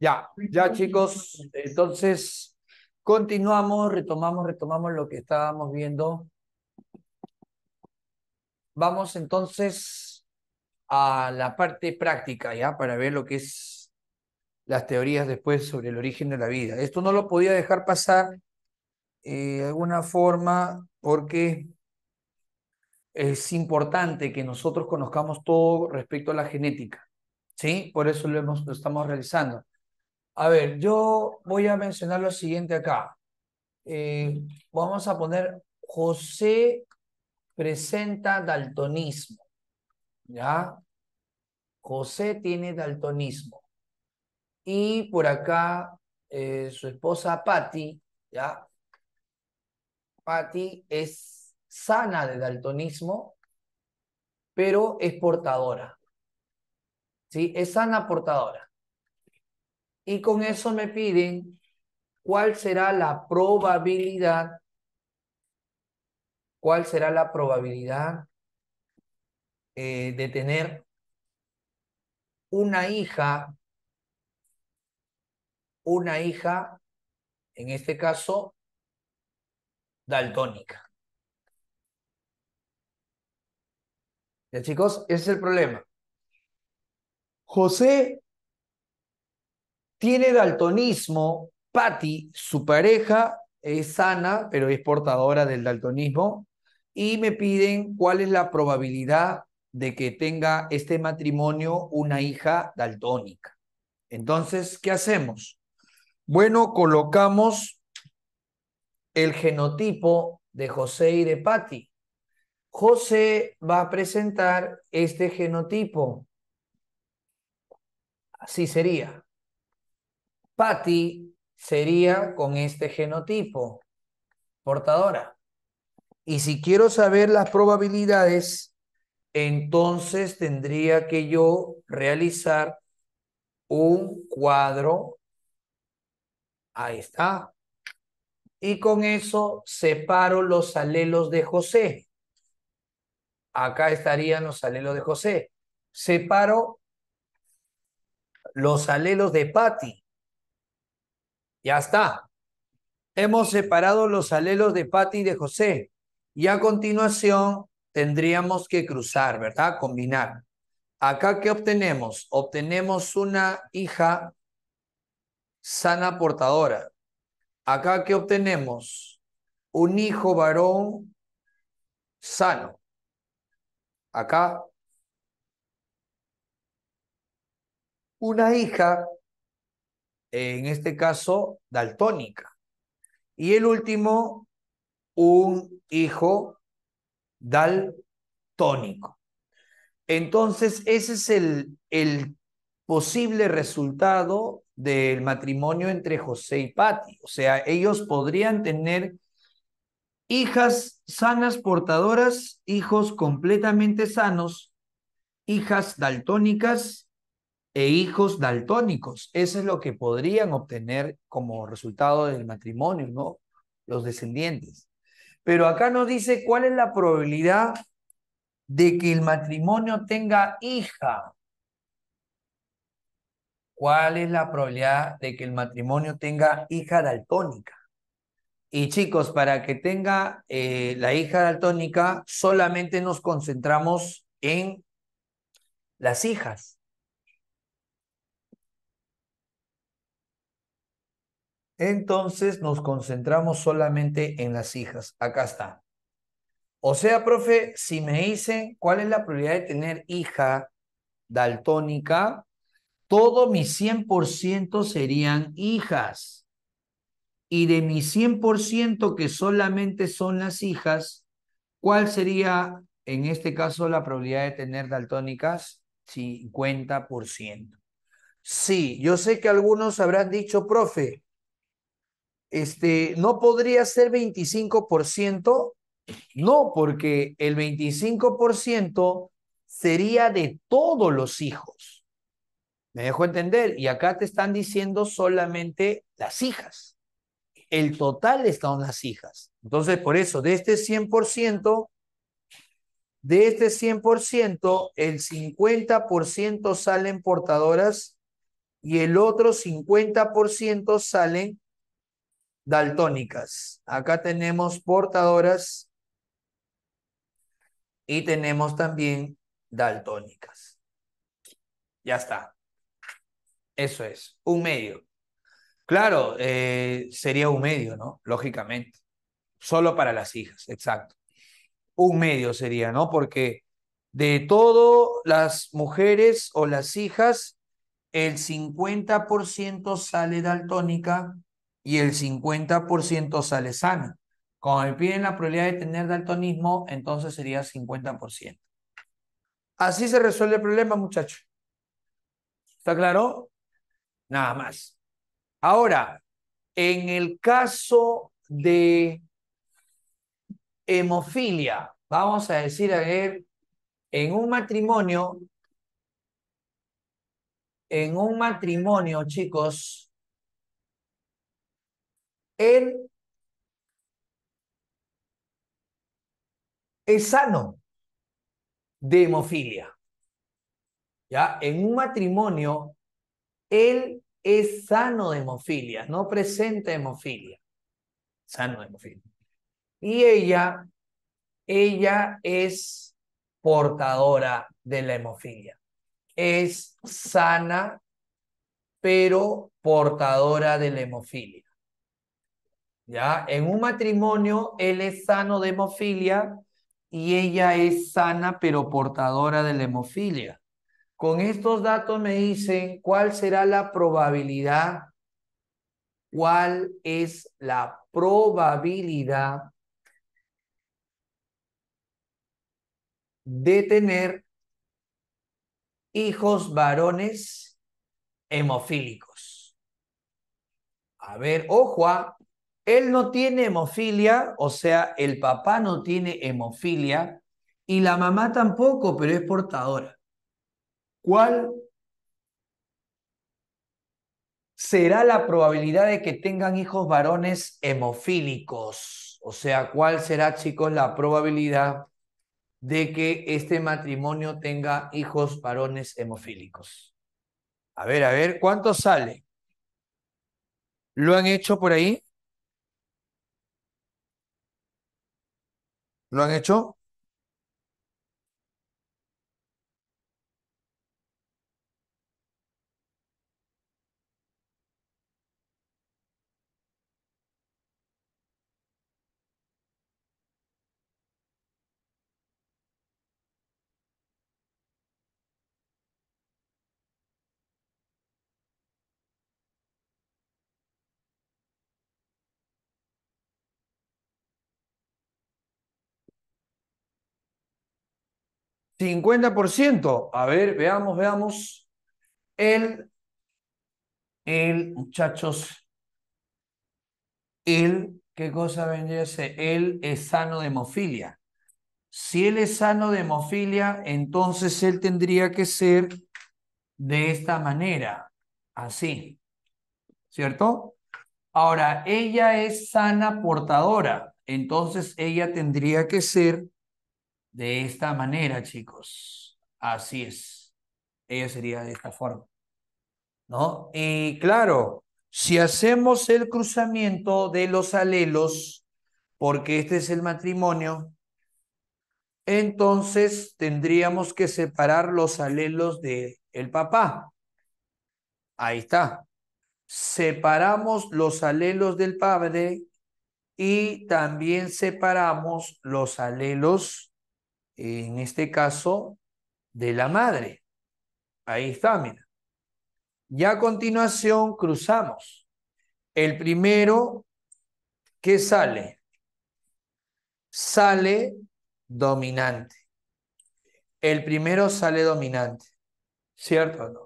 Ya, ya chicos, entonces continuamos, retomamos, retomamos lo que estábamos viendo. Vamos entonces a la parte práctica, ya, para ver lo que es las teorías después sobre el origen de la vida. Esto no lo podía dejar pasar eh, de alguna forma porque es importante que nosotros conozcamos todo respecto a la genética, ¿sí? Por eso lo estamos realizando. A ver, yo voy a mencionar lo siguiente acá. Eh, vamos a poner José presenta daltonismo. ¿Ya? José tiene daltonismo. Y por acá eh, su esposa Patty, ¿ya? Patty es sana de daltonismo, pero es portadora. ¿Sí? Es sana portadora. Y con eso me piden cuál será la probabilidad, cuál será la probabilidad eh, de tener una hija, una hija, en este caso, daltónica. Ya chicos, ese es el problema. José tiene daltonismo. Patty, su pareja, es sana, pero es portadora del daltonismo. Y me piden cuál es la probabilidad de que tenga este matrimonio una hija daltónica. Entonces, ¿qué hacemos? Bueno, colocamos el genotipo de José y de Patti. José va a presentar este genotipo. Así sería. Patty sería con este genotipo, portadora. Y si quiero saber las probabilidades, entonces tendría que yo realizar un cuadro. Ahí está. Y con eso separo los alelos de José. Acá estarían los alelos de José. Separo los alelos de Patty. Ya está. Hemos separado los alelos de Pati y de José. Y a continuación tendríamos que cruzar, ¿verdad? Combinar. Acá, ¿qué obtenemos? Obtenemos una hija sana portadora. Acá, ¿qué obtenemos? Un hijo varón sano. Acá, una hija en este caso, daltónica. Y el último, un hijo daltónico. Entonces, ese es el, el posible resultado del matrimonio entre José y Patti. O sea, ellos podrían tener hijas sanas portadoras, hijos completamente sanos, hijas daltónicas e hijos daltónicos. Eso es lo que podrían obtener como resultado del matrimonio, ¿no? Los descendientes. Pero acá nos dice cuál es la probabilidad de que el matrimonio tenga hija. ¿Cuál es la probabilidad de que el matrimonio tenga hija daltónica? Y chicos, para que tenga eh, la hija daltónica, solamente nos concentramos en las hijas. Entonces nos concentramos solamente en las hijas. Acá está. O sea, profe, si me dicen cuál es la probabilidad de tener hija daltónica, todo mi 100% serían hijas. Y de mi 100% que solamente son las hijas, ¿cuál sería en este caso la probabilidad de tener daltónicas? 50%. Sí, yo sé que algunos habrán dicho, profe, este, no podría ser 25%, no, porque el 25% sería de todos los hijos. Me dejo entender, y acá te están diciendo solamente las hijas. El total están las hijas. Entonces, por eso, de este 100%, de este 100%, el 50% salen portadoras y el otro 50% salen daltónicas. Acá tenemos portadoras y tenemos también daltónicas. Ya está. Eso es, un medio. Claro, eh, sería un medio, ¿no? Lógicamente. Solo para las hijas, exacto. Un medio sería, ¿no? Porque de todas las mujeres o las hijas, el 50% sale daltónica y el 50% sale sano. Cuando me piden la probabilidad de tener daltonismo, entonces sería 50%. Así se resuelve el problema, muchachos. ¿Está claro? Nada más. Ahora, en el caso de hemofilia, vamos a decir, a ver, en un matrimonio, en un matrimonio, chicos, él es sano de hemofilia. ¿Ya? En un matrimonio, él es sano de hemofilia, no presenta hemofilia. Sano de hemofilia. Y ella, ella es portadora de la hemofilia. Es sana, pero portadora de la hemofilia. ¿ya? En un matrimonio, él es sano de hemofilia y ella es sana pero portadora de la hemofilia. Con estos datos me dicen cuál será la probabilidad, cuál es la probabilidad de tener hijos varones hemofílicos. A ver, ojo, ¿ah? Él no tiene hemofilia, o sea, el papá no tiene hemofilia y la mamá tampoco, pero es portadora. ¿Cuál será la probabilidad de que tengan hijos varones hemofílicos? O sea, ¿cuál será, chicos, la probabilidad de que este matrimonio tenga hijos varones hemofílicos? A ver, a ver, ¿cuánto sale? ¿Lo han hecho por ahí? lo han hecho 50%. A ver, veamos, veamos. El, el, muchachos, el, ¿qué cosa vendría a Él es sano de hemofilia. Si él es sano de hemofilia, entonces él tendría que ser de esta manera, así, ¿cierto? Ahora, ella es sana portadora, entonces ella tendría que ser de esta manera, chicos. Así es. Ella sería de esta forma. ¿No? Y claro, si hacemos el cruzamiento de los alelos, porque este es el matrimonio, entonces tendríamos que separar los alelos de el papá. Ahí está. Separamos los alelos del padre y también separamos los alelos en este caso, de la madre. Ahí está, mira. Y a continuación cruzamos. El primero, ¿qué sale? Sale dominante. El primero sale dominante. ¿Cierto o no?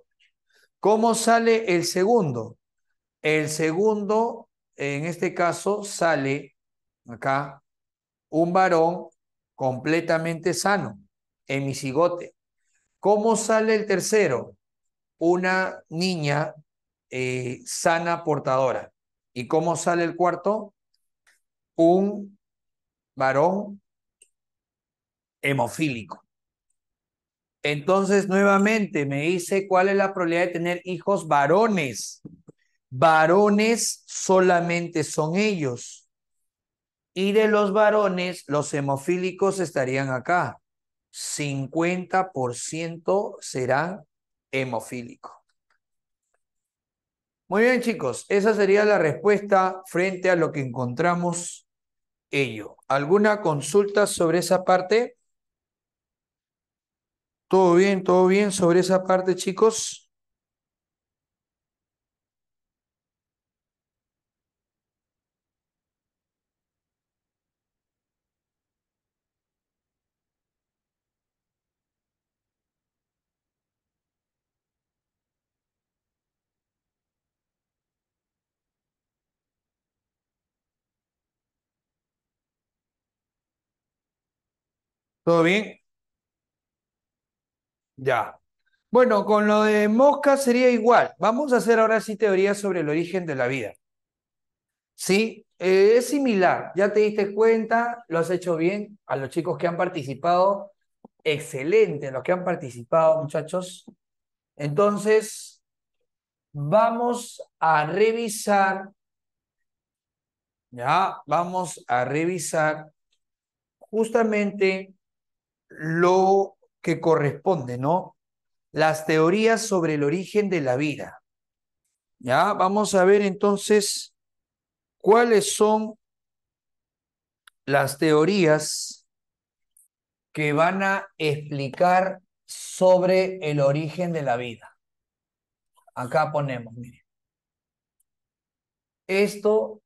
¿Cómo sale el segundo? El segundo, en este caso, sale acá un varón completamente sano en mi cigote. ¿Cómo sale el tercero? Una niña eh, sana portadora. ¿Y cómo sale el cuarto? Un varón hemofílico. Entonces, nuevamente me dice cuál es la probabilidad de tener hijos varones. Varones solamente son ellos. Y de los varones, los hemofílicos estarían acá. 50% será hemofílico Muy bien, chicos, esa sería la respuesta frente a lo que encontramos ello. ¿Alguna consulta sobre esa parte? ¿Todo bien, todo bien sobre esa parte, chicos? ¿Todo bien? Ya. Bueno, con lo de mosca sería igual. Vamos a hacer ahora sí teoría sobre el origen de la vida. Sí, eh, es similar. Ya te diste cuenta, lo has hecho bien. A los chicos que han participado, excelente, los que han participado, muchachos. Entonces, vamos a revisar. Ya, vamos a revisar justamente lo que corresponde, ¿no? Las teorías sobre el origen de la vida. Ya, vamos a ver entonces cuáles son las teorías que van a explicar sobre el origen de la vida. Acá ponemos, miren. Esto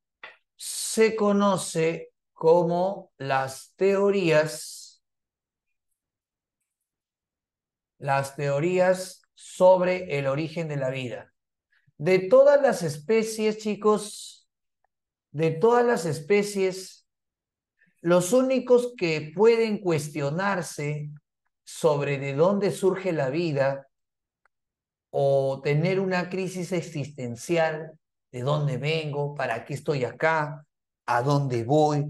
se conoce como las teorías las teorías sobre el origen de la vida. De todas las especies, chicos, de todas las especies, los únicos que pueden cuestionarse sobre de dónde surge la vida o tener una crisis existencial, de dónde vengo, para qué estoy acá, a dónde voy,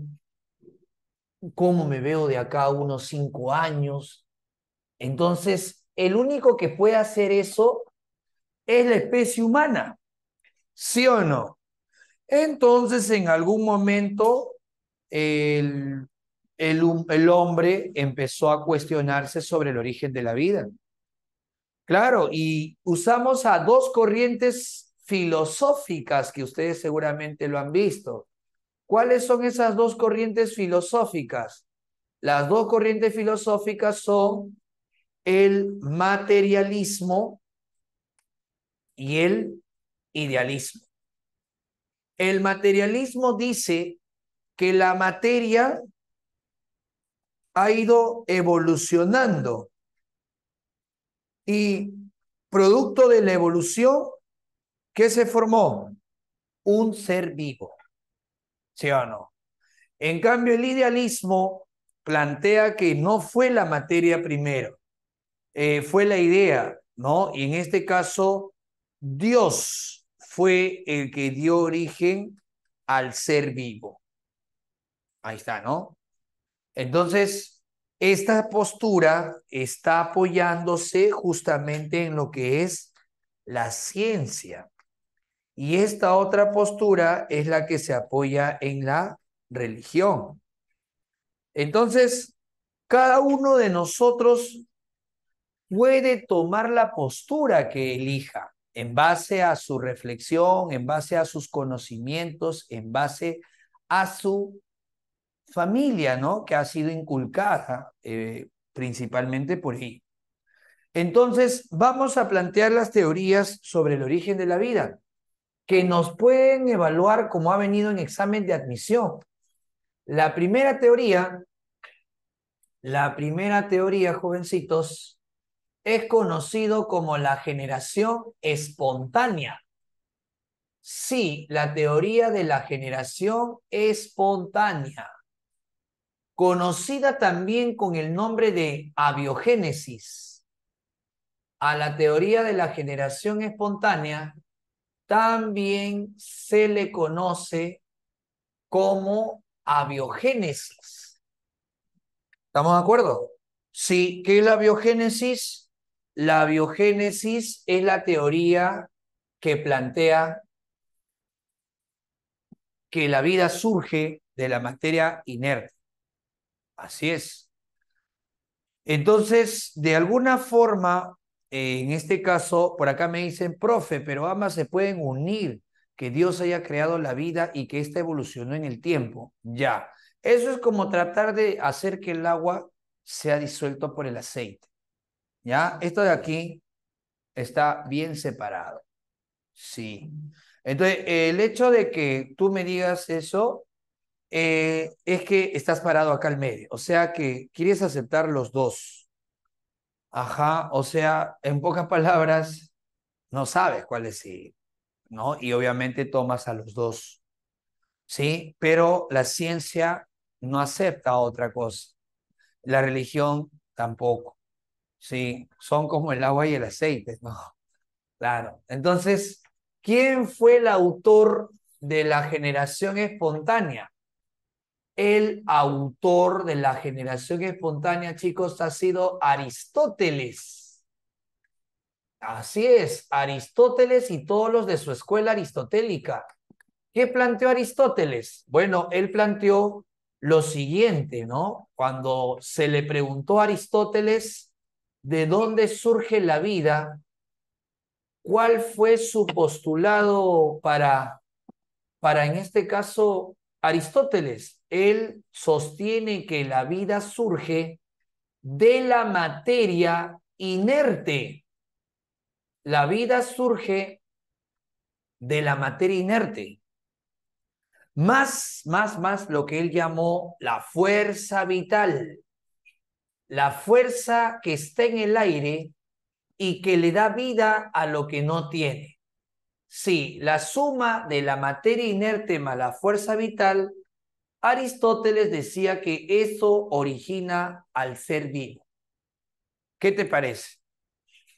cómo me veo de acá unos cinco años. Entonces, el único que puede hacer eso es la especie humana, ¿sí o no? Entonces, en algún momento, el, hombre empezó a cuestionarse sobre el origen de la vida. Claro, y usamos a dos corrientes filosóficas que ustedes seguramente lo han visto. ¿Cuáles son esas dos corrientes filosóficas? Las dos corrientes filosóficas son el materialismo y el idealismo. El materialismo dice que la materia ha ido evolucionando y producto de la evolución, ¿qué se formó? Un ser vivo, ¿sí o no? En cambio, el idealismo plantea que no fue la materia primero, eh, fue la idea, ¿no? Y en este caso, Dios fue el que dio origen al ser vivo. Ahí está, ¿no? Entonces, esta postura está apoyándose justamente en lo que es la ciencia. Y esta otra postura es la que se apoya en la religión. Entonces, cada uno de nosotros puede tomar la postura que elija en base a su reflexión, en base a sus conocimientos, en base a su familia, ¿no? Que ha sido inculcada eh, principalmente por él. Entonces, vamos a plantear las teorías sobre el origen de la vida, que nos pueden evaluar como ha venido en examen de admisión. La primera teoría, la primera teoría, jovencitos, es conocido como la generación espontánea. Sí, la teoría de la generación espontánea, conocida también con el nombre de abiogénesis. A la teoría de la generación espontánea también se le conoce como abiogénesis. ¿Estamos de acuerdo? Sí, ¿qué es la abiogénesis? La biogénesis es la teoría que plantea que la vida surge de la materia inerte. Así es. Entonces, de alguna forma, en este caso, por acá me dicen, profe, pero ambas se pueden unir, que Dios haya creado la vida y que ésta evolucionó en el tiempo. Ya, eso es como tratar de hacer que el agua sea disuelto por el aceite. ¿Ya? Esto de aquí está bien separado. Sí. Entonces, el hecho de que tú me digas eso eh, es que estás parado acá al medio. O sea que quieres aceptar los dos. Ajá. O sea, en pocas palabras, no sabes cuál es sí. ¿No? Y obviamente tomas a los dos. ¿Sí? Pero la ciencia no acepta otra cosa. La religión tampoco. Sí, son como el agua y el aceite, ¿no? Claro. Entonces, ¿quién fue el autor de la generación espontánea? El autor de la generación espontánea, chicos, ha sido Aristóteles. Así es, Aristóteles y todos los de su escuela aristotélica. ¿Qué planteó Aristóteles? Bueno, él planteó lo siguiente, ¿no? Cuando se le preguntó a Aristóteles de dónde surge la vida, cuál fue su postulado para, para en este caso, Aristóteles. Él sostiene que la vida surge de la materia inerte. La vida surge de la materia inerte. Más, más, más lo que él llamó la fuerza vital la fuerza que está en el aire y que le da vida a lo que no tiene. Sí, la suma de la materia inerte más la fuerza vital, Aristóteles decía que eso origina al ser vivo. ¿Qué te parece?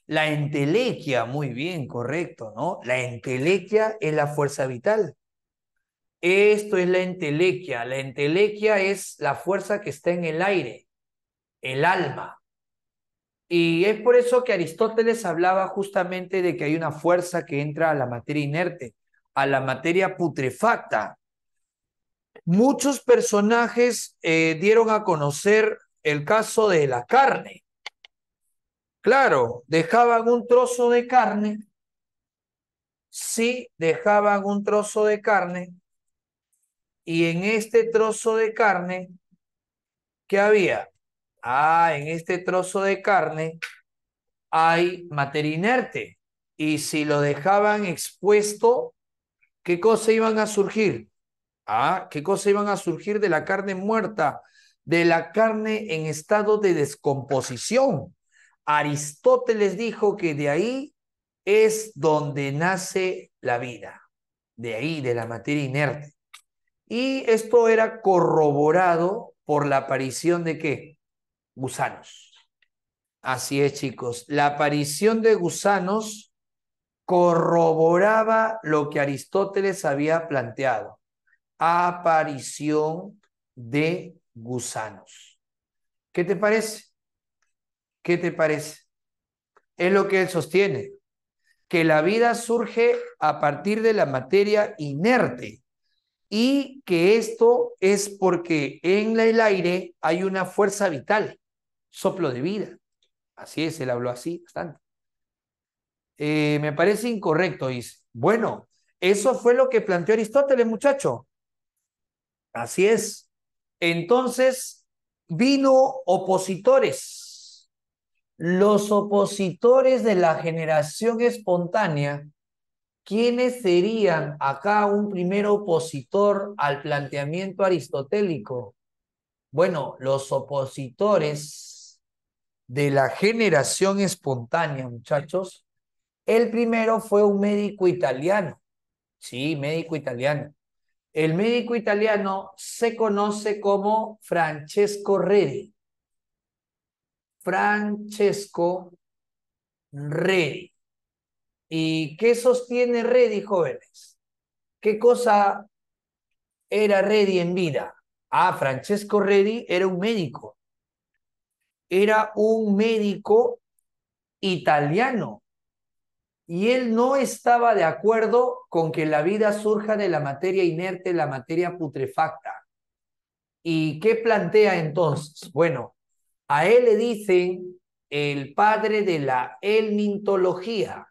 La entelequia, muy bien, correcto, ¿no? La entelequia es la fuerza vital. Esto es la entelequia. La entelequia es la fuerza que está en el aire el alma. Y es por eso que Aristóteles hablaba justamente de que hay una fuerza que entra a la materia inerte, a la materia putrefacta. Muchos personajes eh, dieron a conocer el caso de la carne. Claro, dejaban un trozo de carne. Sí, dejaban un trozo de carne. Y en este trozo de carne, ¿qué había? ah, en este trozo de carne hay materia inerte. Y si lo dejaban expuesto, ¿qué cosa iban a surgir? Ah, ¿qué cosa iban a surgir de la carne muerta? De la carne en estado de descomposición. Aristóteles dijo que de ahí es donde nace la vida, de ahí, de la materia inerte. Y esto era corroborado por la aparición de qué? gusanos. Así es, chicos. La aparición de gusanos corroboraba lo que Aristóteles había planteado. Aparición de gusanos. ¿Qué te parece? ¿Qué te parece? Es lo que él sostiene, que la vida surge a partir de la materia inerte y que esto es porque en el aire hay una fuerza vital soplo de vida. Así es, él habló así bastante. Eh, me parece incorrecto, dice. Bueno, eso fue lo que planteó Aristóteles, muchacho. Así es. Entonces, vino opositores. Los opositores de la generación espontánea, ¿quiénes serían acá un primer opositor al planteamiento aristotélico? Bueno, los opositores de la generación espontánea, muchachos, el primero fue un médico italiano. Sí, médico italiano. El médico italiano se conoce como Francesco Redi. Francesco Redi. ¿Y qué sostiene Redi, jóvenes? ¿Qué cosa era Redi en vida? Ah, Francesco Redi era un médico era un médico italiano y él no estaba de acuerdo con que la vida surja de la materia inerte, la materia putrefacta. ¿Y qué plantea entonces? Bueno, a él le dicen el padre de la elmintología.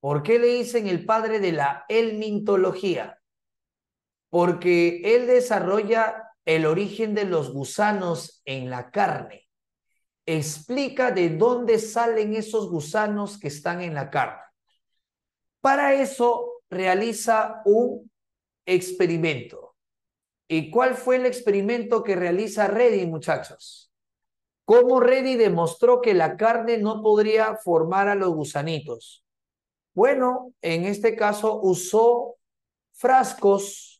¿Por qué le dicen el padre de la elmintología? Porque él desarrolla el origen de los gusanos en la carne. Explica de dónde salen esos gusanos que están en la carne. Para eso realiza un experimento. ¿Y cuál fue el experimento que realiza Reddy, muchachos? ¿Cómo Reddy demostró que la carne no podría formar a los gusanitos? Bueno, en este caso usó frascos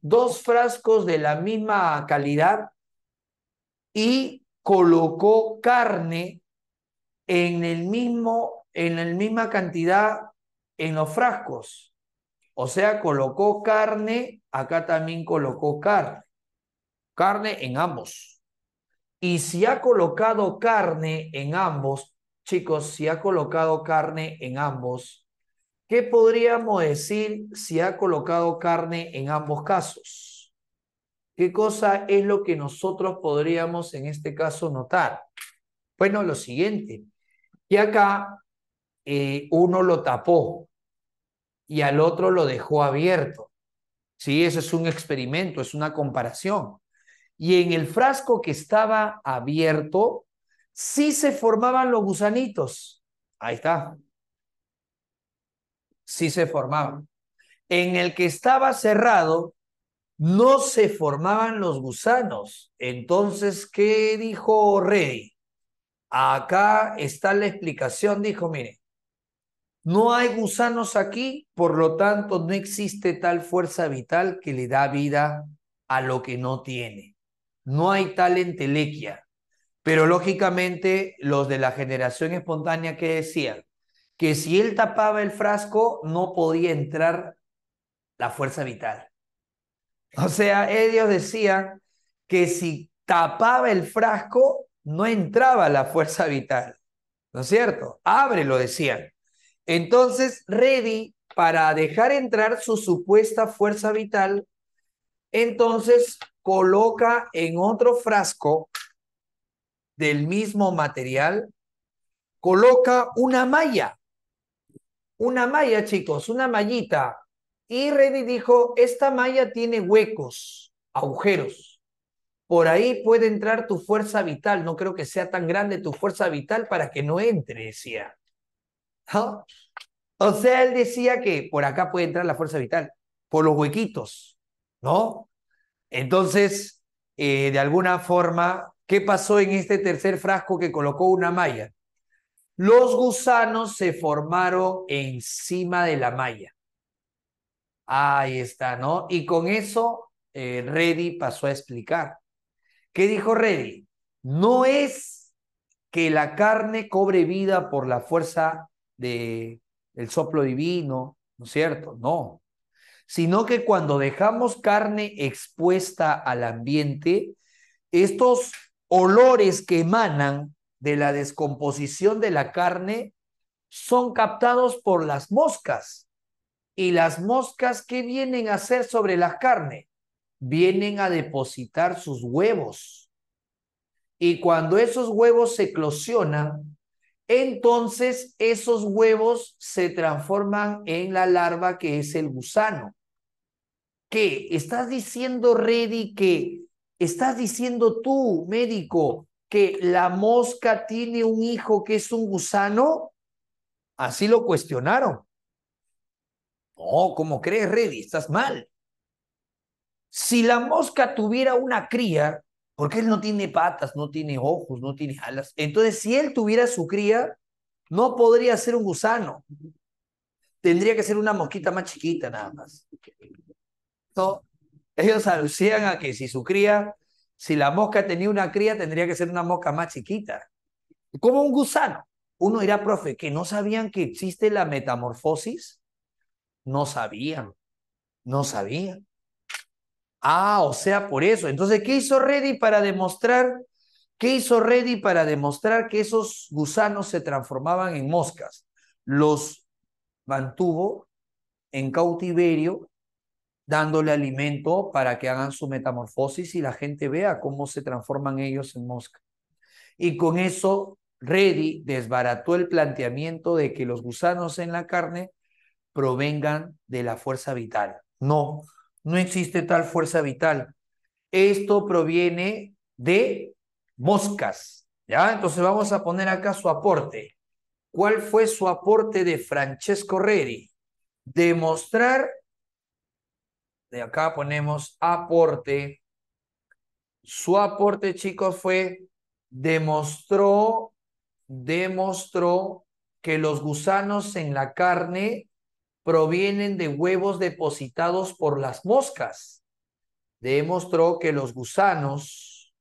dos frascos de la misma calidad y colocó carne en el mismo en la misma cantidad en los frascos. O sea, colocó carne, acá también colocó carne. Carne en ambos. Y si ha colocado carne en ambos, chicos, si ha colocado carne en ambos, ¿Qué podríamos decir si ha colocado carne en ambos casos? ¿Qué cosa es lo que nosotros podríamos en este caso notar? Bueno, lo siguiente, que acá eh, uno lo tapó y al otro lo dejó abierto. Sí, ese es un experimento, es una comparación. Y en el frasco que estaba abierto, sí se formaban los gusanitos. Ahí está, sí se formaban. En el que estaba cerrado, no se formaban los gusanos. Entonces, ¿qué dijo Rey? Acá está la explicación, dijo, mire, no hay gusanos aquí, por lo tanto no existe tal fuerza vital que le da vida a lo que no tiene. No hay tal entelequia. Pero lógicamente los de la generación espontánea que decían, que si él tapaba el frasco no podía entrar la fuerza vital. O sea, ellos decían que si tapaba el frasco no entraba la fuerza vital. ¿No es cierto? Abre lo decían. Entonces, ready para dejar entrar su supuesta fuerza vital, entonces coloca en otro frasco del mismo material, coloca una malla una malla, chicos, una mallita. Y Reddy dijo, esta malla tiene huecos, agujeros. Por ahí puede entrar tu fuerza vital. No creo que sea tan grande tu fuerza vital para que no entre, decía. ¿Ah? O sea, él decía que por acá puede entrar la fuerza vital, por los huequitos, ¿no? Entonces, eh, de alguna forma, ¿qué pasó en este tercer frasco que colocó una malla? Los gusanos se formaron encima de la malla. Ahí está, ¿no? Y con eso eh, Reddy pasó a explicar. ¿Qué dijo Reddy? No es que la carne cobre vida por la fuerza de, del soplo divino, ¿no es cierto? No, sino que cuando dejamos carne expuesta al ambiente, estos olores que emanan de la descomposición de la carne son captados por las moscas. ¿Y las moscas qué vienen a hacer sobre la carne? Vienen a depositar sus huevos. Y cuando esos huevos se eclosionan, entonces esos huevos se transforman en la larva que es el gusano. ¿Qué? ¿Estás diciendo, Reddy, que estás diciendo tú, médico, que la mosca tiene un hijo que es un gusano? Así lo cuestionaron. No, ¿cómo crees, Reddy? Estás mal. Si la mosca tuviera una cría, porque él no tiene patas, no tiene ojos, no tiene alas, entonces si él tuviera su cría, no podría ser un gusano. Tendría que ser una mosquita más chiquita nada más. ellos anuncian a que si su cría si la mosca tenía una cría, tendría que ser una mosca más chiquita. Como un gusano. Uno dirá, profe, que no sabían que existe la metamorfosis. No sabían. No sabían. Ah, o sea, por eso. Entonces, ¿qué hizo Reddy para demostrar? ¿Qué hizo Reddy para demostrar que esos gusanos se transformaban en moscas? Los mantuvo en cautiverio dándole alimento para que hagan su metamorfosis y la gente vea cómo se transforman ellos en mosca. Y con eso, Reddy desbarató el planteamiento de que los gusanos en la carne provengan de la fuerza vital. No, no existe tal fuerza vital. Esto proviene de moscas. ¿Ya? Entonces vamos a poner acá su aporte. ¿Cuál fue su aporte de Francesco Redi Demostrar de acá ponemos aporte. Su aporte, chicos, fue demostró, demostró que los gusanos en la carne provienen de huevos depositados por las moscas. Demostró que los gusanos,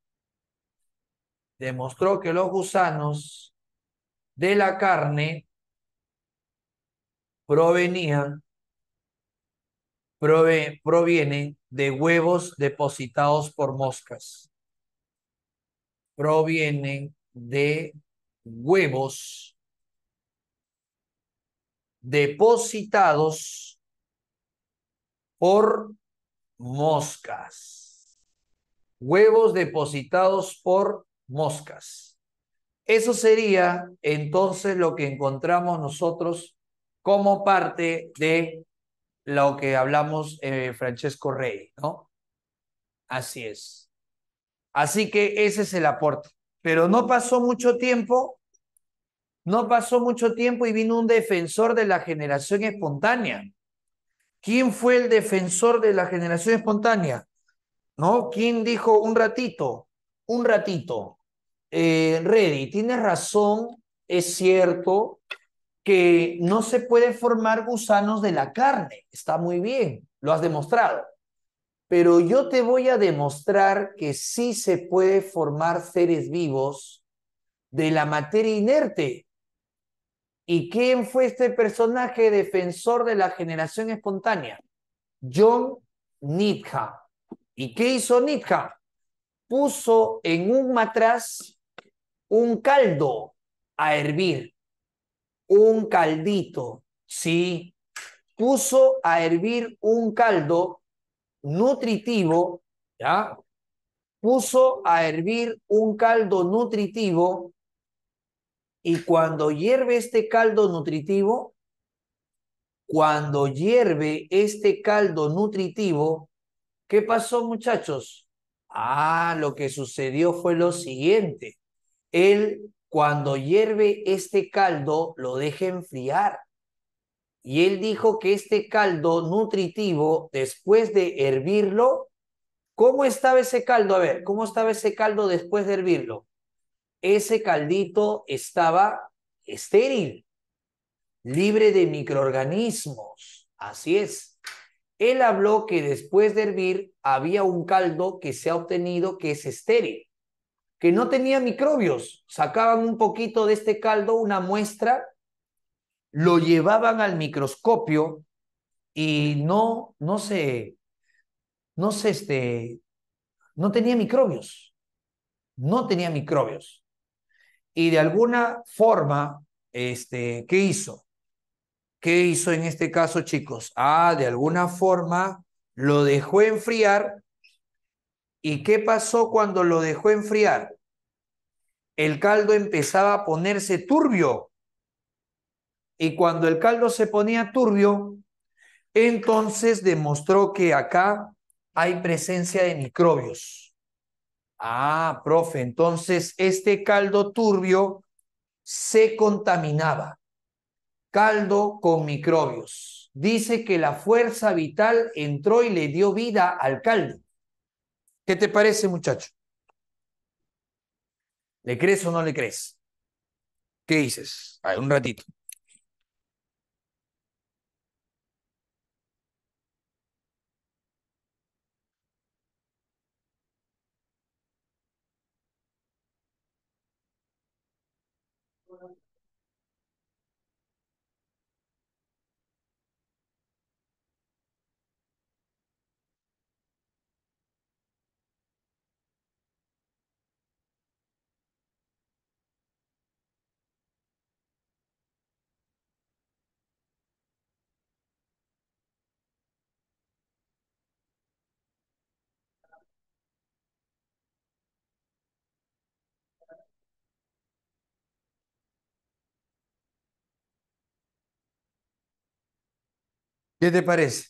demostró que los gusanos de la carne provenían provienen de huevos depositados por moscas. Provienen de huevos depositados por moscas. Huevos depositados por moscas. Eso sería entonces lo que encontramos nosotros como parte de lo que hablamos eh, Francesco Rey, ¿no? Así es. Así que ese es el aporte. Pero no pasó mucho tiempo, no pasó mucho tiempo y vino un defensor de la generación espontánea. ¿Quién fue el defensor de la generación espontánea? ¿No? ¿Quién dijo un ratito? Un ratito. Eh, Reddy, tienes razón, es cierto, que no se puede formar gusanos de la carne. Está muy bien, lo has demostrado. Pero yo te voy a demostrar que sí se puede formar seres vivos de la materia inerte. ¿Y quién fue este personaje defensor de la generación espontánea? John Needham ¿Y qué hizo Needham Puso en un matraz un caldo a hervir un caldito, ¿sí? Puso a hervir un caldo nutritivo, ¿ya? Puso a hervir un caldo nutritivo y cuando hierve este caldo nutritivo, cuando hierve este caldo nutritivo, ¿qué pasó muchachos? Ah, lo que sucedió fue lo siguiente. El cuando hierve este caldo, lo deje enfriar. Y él dijo que este caldo nutritivo, después de hervirlo, ¿cómo estaba ese caldo? A ver, ¿cómo estaba ese caldo después de hervirlo? Ese caldito estaba estéril, libre de microorganismos. Así es. Él habló que después de hervir había un caldo que se ha obtenido que es estéril que no tenía microbios. Sacaban un poquito de este caldo, una muestra, lo llevaban al microscopio y no, no se, no se, este, no tenía microbios. No tenía microbios. Y de alguna forma, este, ¿qué hizo? ¿Qué hizo en este caso, chicos? Ah, de alguna forma lo dejó enfriar ¿Y qué pasó cuando lo dejó enfriar? El caldo empezaba a ponerse turbio. Y cuando el caldo se ponía turbio, entonces demostró que acá hay presencia de microbios. Ah, profe, entonces este caldo turbio se contaminaba. Caldo con microbios. Dice que la fuerza vital entró y le dio vida al caldo. ¿Qué te parece, muchacho? ¿Le crees o no le crees? ¿Qué dices? hay un ratito. ¿Qué te parece?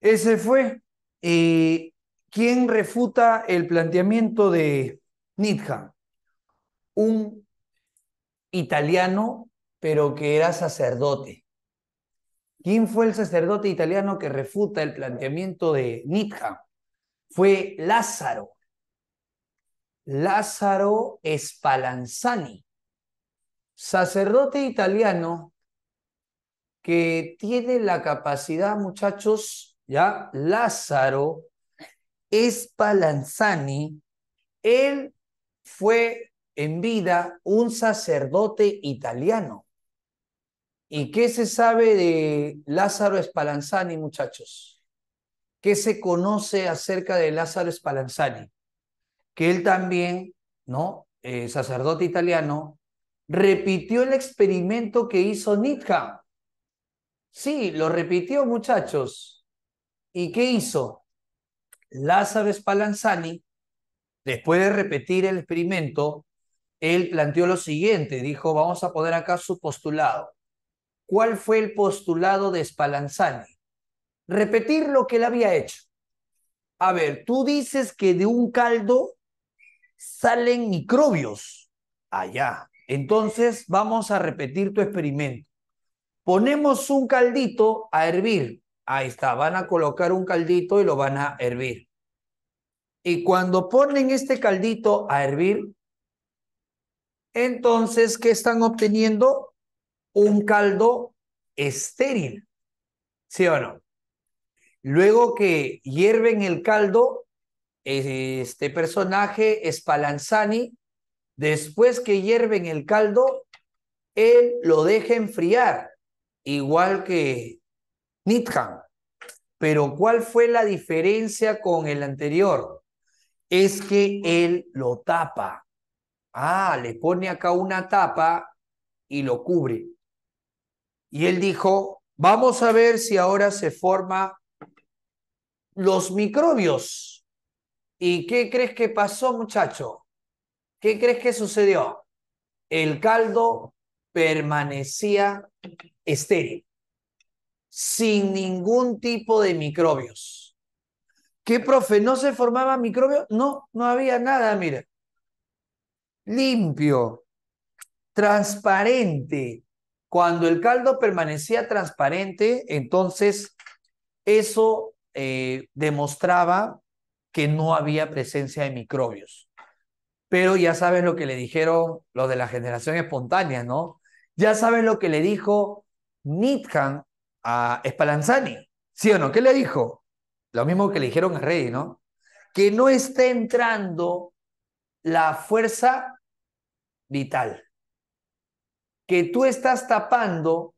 Ese fue. Eh, ¿Quién refuta el planteamiento de Nietzsche? Un italiano, pero que era sacerdote. ¿Quién fue el sacerdote italiano que refuta el planteamiento de Nietzsche? Fue Lázaro. Lázaro Spallanzani, sacerdote italiano que tiene la capacidad, muchachos, ya Lázaro Spallanzani, él fue en vida un sacerdote italiano. ¿Y qué se sabe de Lázaro Spallanzani, muchachos? ¿Qué se conoce acerca de Lázaro Spallanzani? Que él también, ¿no? Eh, sacerdote italiano, repitió el experimento que hizo Nietzsche Sí, lo repitió, muchachos. ¿Y qué hizo? Lázaro Spallanzani, después de repetir el experimento, él planteó lo siguiente, dijo, vamos a poner acá su postulado. ¿Cuál fue el postulado de Spallanzani? Repetir lo que él había hecho. A ver, tú dices que de un caldo salen microbios allá. Entonces vamos a repetir tu experimento. Ponemos un caldito a hervir. Ahí está, van a colocar un caldito y lo van a hervir. Y cuando ponen este caldito a hervir, entonces, ¿qué están obteniendo? Un caldo estéril. ¿Sí o no? Luego que hierven el caldo, este personaje, Spallanzani, después que hierven el caldo, él lo deja enfriar igual que Nitkan. Pero ¿cuál fue la diferencia con el anterior? Es que él lo tapa. Ah, le pone acá una tapa y lo cubre. Y él dijo, vamos a ver si ahora se forman los microbios. ¿Y qué crees que pasó, muchacho? ¿Qué crees que sucedió? El caldo permanecía estéril, sin ningún tipo de microbios. ¿Qué, profe? ¿No se formaba microbios? No, no había nada, mira. Limpio, transparente. Cuando el caldo permanecía transparente, entonces eso eh, demostraba que no había presencia de microbios. Pero ya sabes lo que le dijeron los de la generación espontánea, ¿no? Ya saben lo que le dijo Nitkan a Spallanzani, ¿sí o no? ¿Qué le dijo? Lo mismo que le dijeron a Rey, ¿no? Que no está entrando la fuerza vital, que tú estás tapando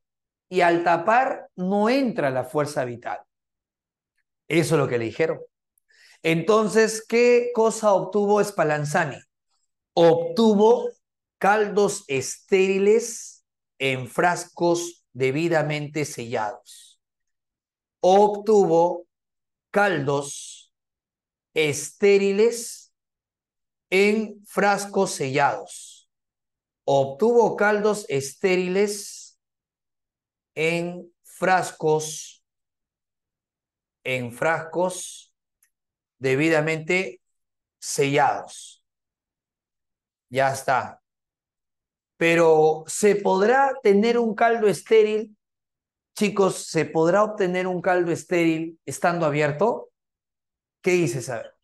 y al tapar no entra la fuerza vital. Eso es lo que le dijeron. Entonces, ¿qué cosa obtuvo Spallanzani? Obtuvo caldos estériles en frascos debidamente sellados. Obtuvo caldos estériles en frascos sellados. Obtuvo caldos estériles en frascos en frascos debidamente sellados. Ya está. Pero ¿se podrá tener un caldo estéril? Chicos, ¿se podrá obtener un caldo estéril estando abierto? ¿Qué dices? saber?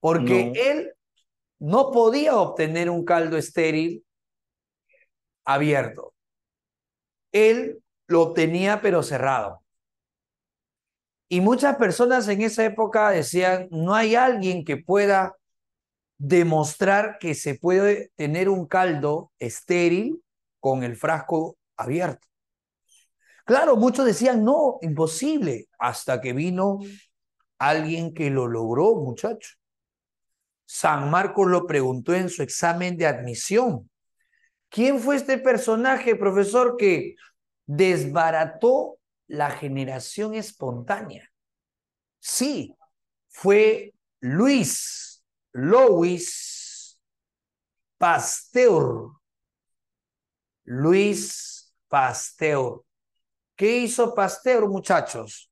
Porque él no podía obtener un caldo estéril abierto. Él lo obtenía pero cerrado. Y muchas personas en esa época decían, no hay alguien que pueda demostrar que se puede tener un caldo estéril con el frasco abierto. Claro, muchos decían, no, imposible, hasta que vino alguien que lo logró, muchacho. San Marcos lo preguntó en su examen de admisión. ¿Quién fue este personaje, profesor, que desbarató la generación espontánea? Sí, fue Luis, Louis Pasteur. Luis Pasteur. ¿Qué hizo Pasteur, muchachos?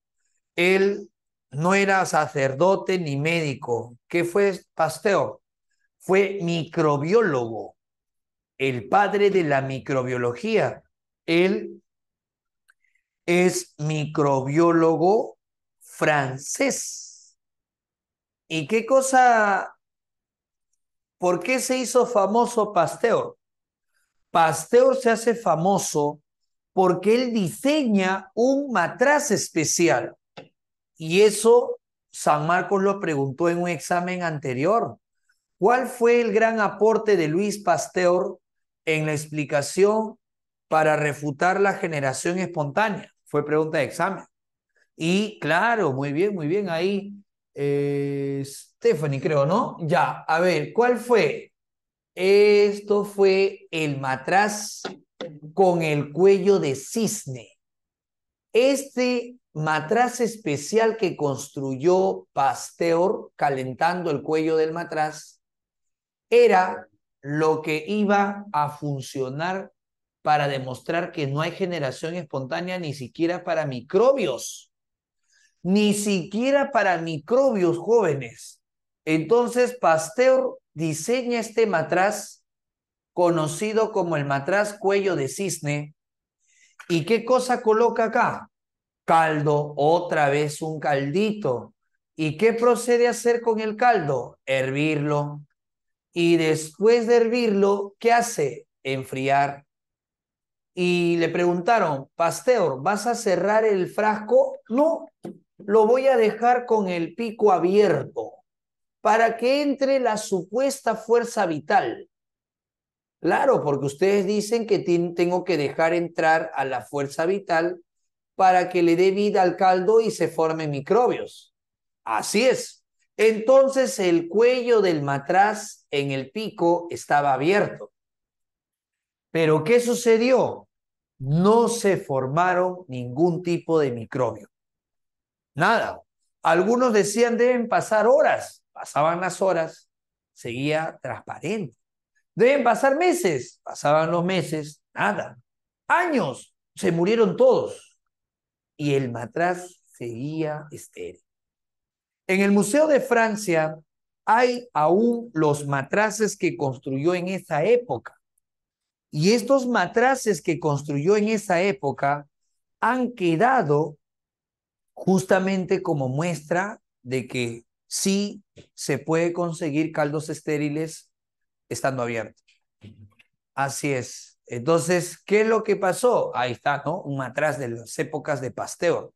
Él no era sacerdote ni médico. ¿Qué fue Pasteur? Fue microbiólogo, el padre de la microbiología. Él es microbiólogo francés. ¿Y qué cosa ¿Por qué se hizo famoso Pasteur? Pasteur se hace famoso porque él diseña un matraz especial. Y eso San Marcos lo preguntó en un examen anterior. ¿Cuál fue el gran aporte de Luis Pasteur en la explicación para refutar la generación espontánea? Fue pregunta de examen. Y claro, muy bien, muy bien, ahí. es... Eh, Stephanie, creo, ¿no? Ya, a ver, ¿cuál fue? Esto fue el matraz con el cuello de cisne. Este matraz especial que construyó Pasteur calentando el cuello del matraz era lo que iba a funcionar para demostrar que no hay generación espontánea ni siquiera para microbios, ni siquiera para microbios jóvenes. Entonces Pasteur diseña este matraz conocido como el matraz cuello de cisne. ¿Y qué cosa coloca acá? Caldo, otra vez un caldito. ¿Y qué procede a hacer con el caldo? Hervirlo. Y después de hervirlo, ¿qué hace? Enfriar. Y le preguntaron, Pasteur, ¿vas a cerrar el frasco? No, lo voy a dejar con el pico abierto para que entre la supuesta fuerza vital. Claro, porque ustedes dicen que tengo que dejar entrar a la fuerza vital para que le dé vida al caldo y se formen microbios. Así es. Entonces el cuello del matraz en el pico estaba abierto. Pero ¿qué sucedió? No se formaron ningún tipo de microbio. Nada. Algunos decían deben pasar horas Pasaban las horas, seguía transparente. Deben pasar meses, pasaban los meses, nada. Años, se murieron todos. Y el matraz seguía estéril. En el Museo de Francia hay aún los matraces que construyó en esa época. Y estos matraces que construyó en esa época han quedado justamente como muestra de que sí se puede conseguir caldos estériles estando abiertos. Así es. Entonces, ¿qué es lo que pasó? Ahí está, ¿no? Un atrás de las épocas de Pasteur.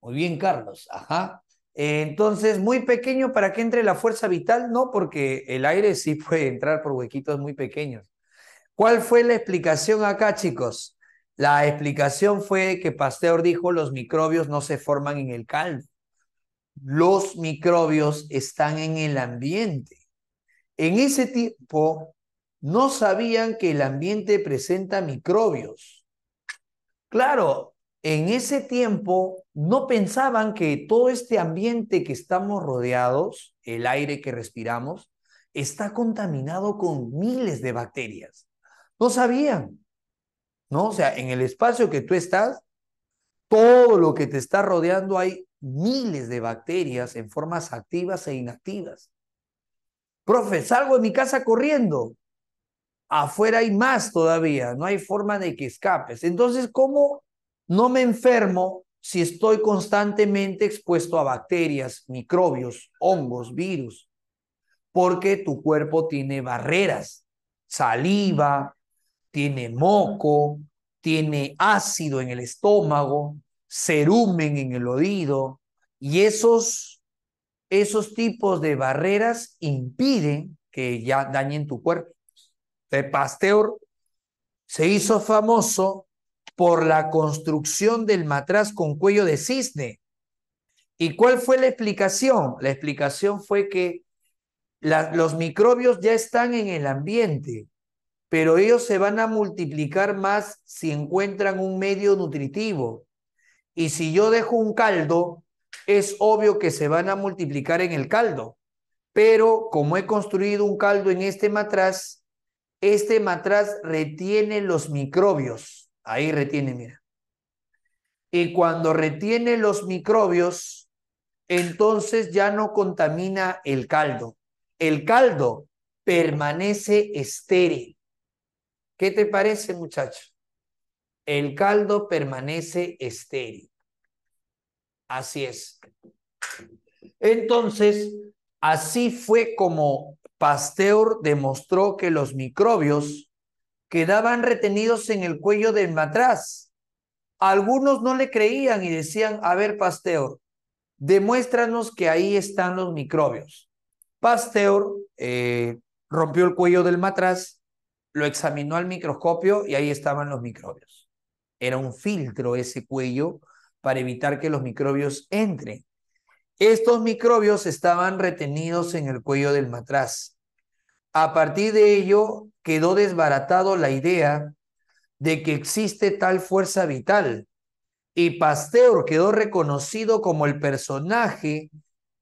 Muy bien, Carlos. Ajá. Entonces, muy pequeño para que entre la fuerza vital, no, porque el aire sí puede entrar por huequitos muy pequeños. ¿Cuál fue la explicación acá, chicos? La explicación fue que Pasteur dijo los microbios no se forman en el caldo los microbios están en el ambiente. En ese tiempo no sabían que el ambiente presenta microbios. Claro, en ese tiempo no pensaban que todo este ambiente que estamos rodeados, el aire que respiramos, está contaminado con miles de bacterias. No sabían, ¿no? O sea, en el espacio que tú estás, todo lo que te está rodeando hay miles de bacterias en formas activas e inactivas. Profe, salgo de mi casa corriendo. Afuera hay más todavía, no hay forma de que escapes. Entonces, ¿cómo no me enfermo si estoy constantemente expuesto a bacterias, microbios, hongos, virus? Porque tu cuerpo tiene barreras, saliva, tiene moco, tiene ácido en el estómago, Serumen en el oído y esos, esos tipos de barreras impiden que ya dañen tu cuerpo. el Pasteur se hizo famoso por la construcción del matraz con cuello de cisne. ¿Y cuál fue la explicación? La explicación fue que los microbios ya están en el ambiente, pero ellos se van a multiplicar más si encuentran un medio nutritivo. Y si yo dejo un caldo, es obvio que se van a multiplicar en el caldo. Pero como he construido un caldo en este matraz, este matraz retiene los microbios. Ahí retiene, mira. Y cuando retiene los microbios, entonces ya no contamina el caldo. El caldo permanece estéril. ¿Qué te parece, muchacho? El caldo permanece estéril. Así es. Entonces, así fue como Pasteur demostró que los microbios quedaban retenidos en el cuello del matraz. Algunos no le creían y decían, a ver, Pasteur, demuéstranos que ahí están los microbios. Pasteur eh, rompió el cuello del matraz, lo examinó al microscopio y ahí estaban los microbios. Era un filtro ese cuello para evitar que los microbios entren. Estos microbios estaban retenidos en el cuello del matraz. A partir de ello quedó desbaratado la idea de que existe tal fuerza vital y Pasteur quedó reconocido como el personaje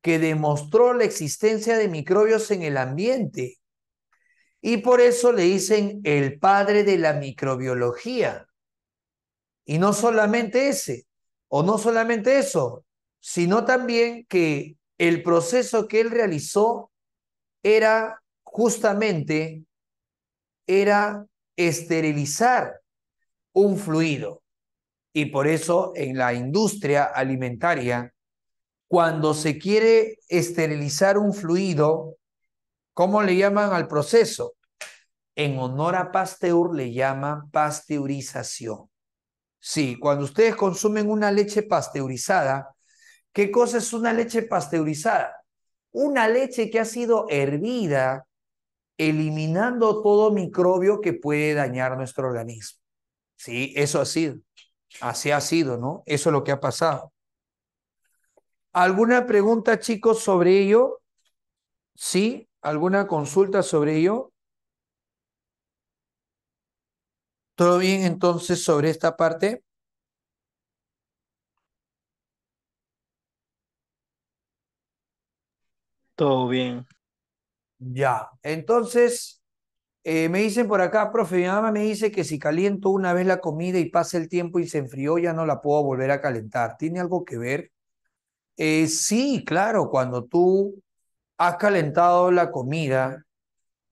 que demostró la existencia de microbios en el ambiente. Y por eso le dicen el padre de la microbiología. Y no solamente ese, o no solamente eso, sino también que el proceso que él realizó era justamente, era esterilizar un fluido. Y por eso en la industria alimentaria, cuando se quiere esterilizar un fluido, ¿cómo le llaman al proceso? En honor a Pasteur le llaman pasteurización. Sí, cuando ustedes consumen una leche pasteurizada, ¿qué cosa es una leche pasteurizada? Una leche que ha sido hervida, eliminando todo microbio que puede dañar nuestro organismo. Sí, eso ha sido. Así ha sido, ¿no? Eso es lo que ha pasado. ¿Alguna pregunta, chicos, sobre ello? ¿Sí? ¿Alguna consulta sobre ello? ¿Todo bien entonces sobre esta parte? Todo bien. Ya, entonces eh, me dicen por acá, profe, mi mamá me dice que si caliento una vez la comida y pasa el tiempo y se enfrió, ya no la puedo volver a calentar. ¿Tiene algo que ver? Eh, sí, claro, cuando tú has calentado la comida,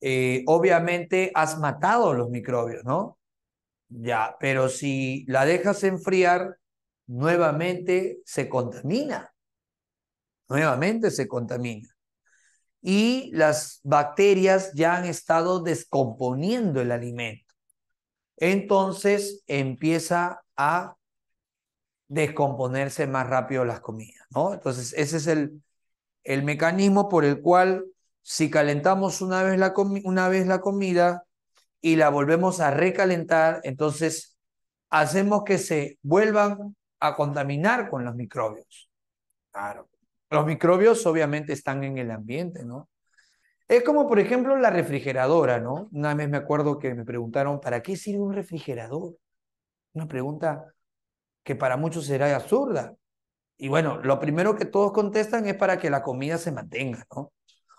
eh, obviamente has matado los microbios, ¿no? Ya, pero si la dejas enfriar, nuevamente se contamina. Nuevamente se contamina. Y las bacterias ya han estado descomponiendo el alimento. Entonces empieza a descomponerse más rápido las comidas, ¿no? Entonces ese es el, mecanismo por el cual si calentamos una vez una vez la comida, y la volvemos a recalentar, entonces hacemos que se vuelvan a contaminar con los microbios. Claro. Los microbios obviamente están en el ambiente, ¿no? Es como, por ejemplo, la refrigeradora, ¿no? Una vez me acuerdo que me preguntaron, ¿para qué sirve un refrigerador? Una pregunta que para muchos será absurda. Y bueno, lo primero que todos contestan es para que la comida se mantenga, ¿no?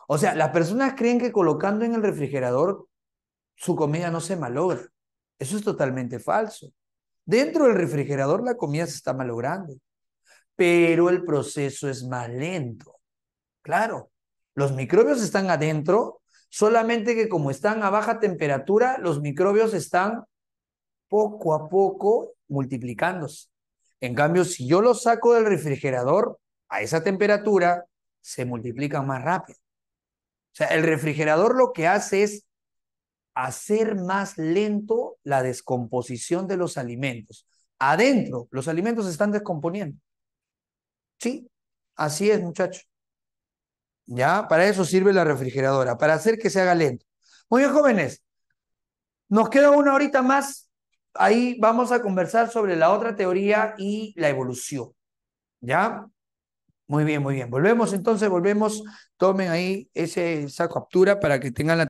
O sea, las personas creen que colocando en el refrigerador su comida no se malogra. Eso es totalmente falso. Dentro del refrigerador la comida se está malogrando, pero el proceso es más lento. Claro, los microbios están adentro, solamente que como están a baja temperatura, los microbios están poco a poco multiplicándose. En cambio, si yo los saco del refrigerador a esa temperatura, se multiplican más rápido. O sea, el refrigerador lo que hace es hacer más lento la descomposición de los alimentos. Adentro, los alimentos se están descomponiendo. Sí, así es, muchachos. Ya, para eso sirve la refrigeradora, para hacer que se haga lento. Muy bien, jóvenes. Nos queda una horita más. Ahí vamos a conversar sobre la otra teoría y la evolución. ¿Ya? Muy bien, muy bien. Volvemos entonces, volvemos. Tomen ahí ese, esa captura para que tengan la...